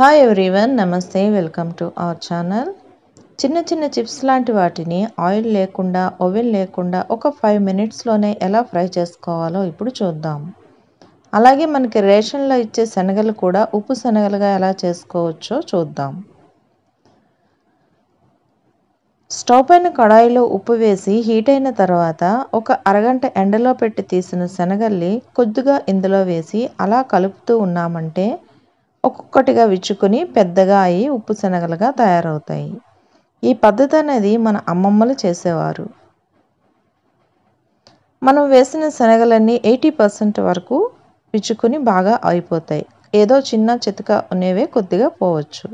hi everyone నమస్తే welcome to our channel చిన్న చిన్న చిప్స్ లాంటి వాటిని ఆయిల్ లేకుండా ఓవెన్ లేకుండా ఒక ఫైవ్ మినిట్స్లోనే ఎలా ఫ్రై చేసుకోవాలో ఇప్పుడు చూద్దాం అలాగే మనకి రేషన్లో ఇచ్చే శనగలు కూడా ఉప్పు శనగలుగా ఎలా చేసుకోవచ్చో చూద్దాం స్టవ్ పైన కడాయిలో ఉప్పు వేసి హీట్ అయిన తర్వాత ఒక అరగంట ఎండలో పెట్టి తీసిన శనగల్ని కొద్దిగా ఇందులో వేసి అలా కలుపుతూ ఉన్నామంటే ఒక్కొక్కటిగా విచ్చుకొని పెద్దగా అయి ఉప్పు శనగలుగా తయారవుతాయి ఈ పద్ధతి అనేది మన అమ్మమ్మలు చేసేవారు మనం వేసిన శనగలన్నీ ఎయిటీ పర్సెంట్ వరకు విచ్చుకొని బాగా అయిపోతాయి ఏదో చిన్న చితక అనేవే కొద్దిగా పోవచ్చు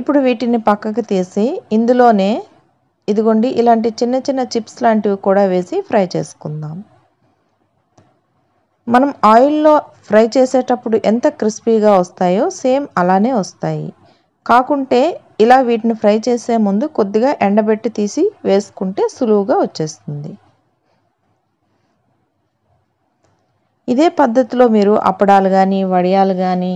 ఇప్పుడు వీటిని పక్కకు తీసి ఇందులోనే ఇదిగోండి ఇలాంటి చిన్న చిన్న చిప్స్ లాంటివి కూడా వేసి ఫ్రై చేసుకుందాం మనం ఆయిల్లో ఫ్రై చేసేటప్పుడు ఎంత క్రిస్పీగా వస్తాయో సేమ్ అలానే వస్తాయి కాకుంటే ఇలా వీటిని ఫ్రై చేసే ముందు కొద్దిగా ఎండబెట్టి తీసి వేసుకుంటే సులువుగా వచ్చేస్తుంది ఇదే పద్ధతిలో మీరు అప్పడాలు కానీ వడియాలు కానీ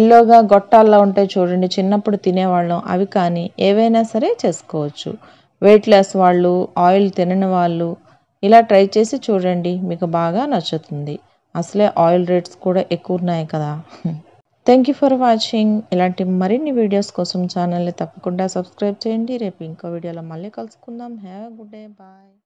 ఎల్లోగా గొట్టాల్లో ఉంటాయి చూడండి చిన్నప్పుడు తినేవాళ్ళం అవి కానీ ఏవైనా సరే చేసుకోవచ్చు వెయిట్ లెస్ వాళ్ళు ఆయిల్ తినని వాళ్ళు ఇలా ట్రై చేసి చూడండి మీకు బాగా నచ్చుతుంది అసలే ఆయిల్ రేట్స్ కూడా ఎక్కువ ఉన్నాయి కదా థ్యాంక్ యూ ఫర్ వాచింగ్ ఇలాంటి మరిన్ని వీడియోస్ కోసం ఛానల్ని తప్పకుండా సబ్స్క్రైబ్ చేయండి రేపు ఇంకో వీడియోలో మళ్ళీ కలుసుకుందాం హ్యావ్ గుడ్ డే బాయ్